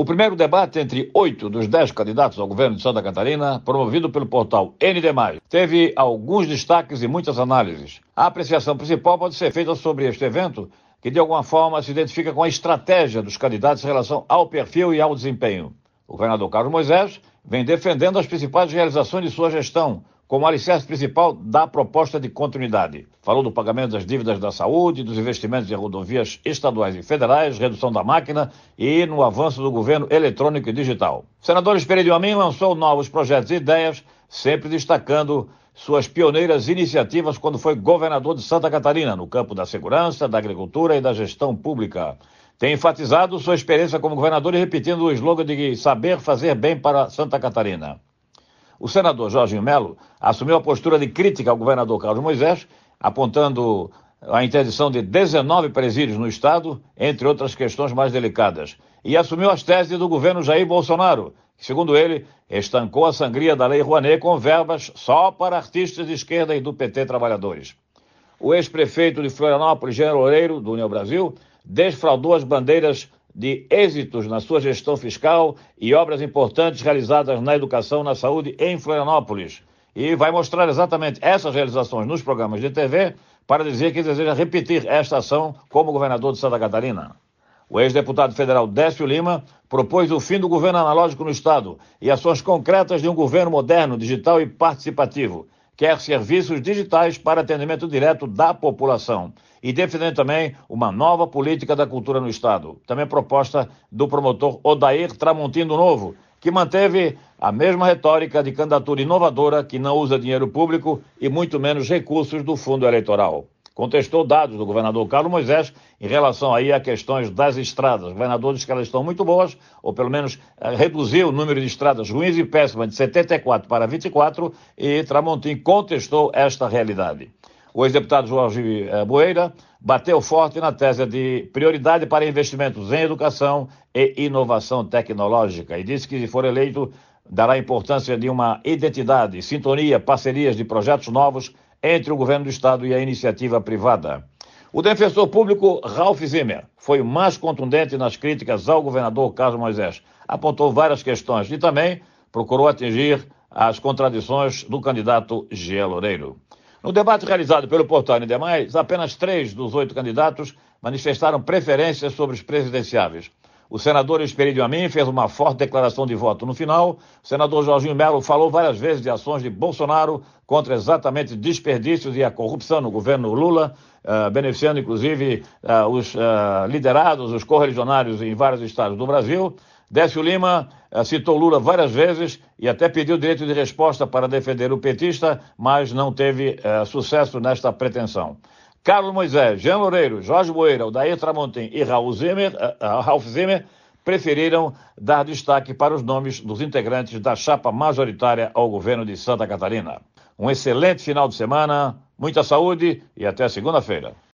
O primeiro debate entre oito dos dez candidatos ao governo de Santa Catarina, promovido pelo portal ND, teve alguns destaques e muitas análises. A apreciação principal pode ser feita sobre este evento, que de alguma forma se identifica com a estratégia dos candidatos em relação ao perfil e ao desempenho. O governador Carlos Moisés vem defendendo as principais realizações de sua gestão, como alicerce principal da proposta de continuidade. Falou do pagamento das dívidas da saúde, dos investimentos em rodovias estaduais e federais, redução da máquina e no avanço do governo eletrônico e digital. O senador Espírito Amin lançou novos projetos e ideias, sempre destacando suas pioneiras iniciativas quando foi governador de Santa Catarina, no campo da segurança, da agricultura e da gestão pública. Tem enfatizado sua experiência como governador e repetindo o slogan de saber fazer bem para Santa Catarina o senador Jorginho Melo assumiu a postura de crítica ao governador Carlos Moisés, apontando a interdição de 19 presídios no Estado, entre outras questões mais delicadas, e assumiu as teses do governo Jair Bolsonaro, que, segundo ele, estancou a sangria da Lei Rouanet com verbas só para artistas de esquerda e do PT trabalhadores. O ex-prefeito de Florianópolis, Jean Loureiro, do União Brasil, desfraudou as bandeiras de êxitos na sua gestão fiscal e obras importantes realizadas na educação, na saúde em Florianópolis. E vai mostrar exatamente essas realizações nos programas de TV para dizer que deseja repetir esta ação como governador de Santa Catarina. O ex-deputado federal Décio Lima propôs o fim do governo analógico no Estado e ações concretas de um governo moderno, digital e participativo quer serviços digitais para atendimento direto da população e defendendo também uma nova política da cultura no Estado. Também proposta do promotor Odair Tramontino Novo, que manteve a mesma retórica de candidatura inovadora que não usa dinheiro público e muito menos recursos do fundo eleitoral contestou dados do governador Carlos Moisés em relação aí a questões das estradas. O governador diz que elas estão muito boas, ou pelo menos eh, reduziu o número de estradas ruins e péssimas de 74 para 24, e Tramontim contestou esta realidade. O ex-deputado Jorge eh, Boeira bateu forte na tese de prioridade para investimentos em educação e inovação tecnológica e disse que, se for eleito, dará importância de uma identidade, sintonia, parcerias de projetos novos entre o governo do Estado e a iniciativa privada. O defensor público Ralph Zimmer foi o mais contundente nas críticas ao governador Carlos Moisés. Apontou várias questões e também procurou atingir as contradições do candidato Gia Loureiro. No debate realizado pelo portal demais, apenas três dos oito candidatos manifestaram preferências sobre os presidenciáveis. O senador Esperidio Amin fez uma forte declaração de voto no final. O senador Jorginho Melo falou várias vezes de ações de Bolsonaro contra exatamente desperdícios e a corrupção no governo Lula, uh, beneficiando inclusive uh, os uh, liderados, os correligionários em vários estados do Brasil. Décio Lima citou Lula várias vezes e até pediu direito de resposta para defender o petista, mas não teve sucesso nesta pretensão. Carlos Moisés, Jean Loureiro, Jorge Moeira, Odair Tramontem e Raul Zimmer, eh, eh, Ralf Zimmer preferiram dar destaque para os nomes dos integrantes da chapa majoritária ao governo de Santa Catarina. Um excelente final de semana, muita saúde e até segunda-feira.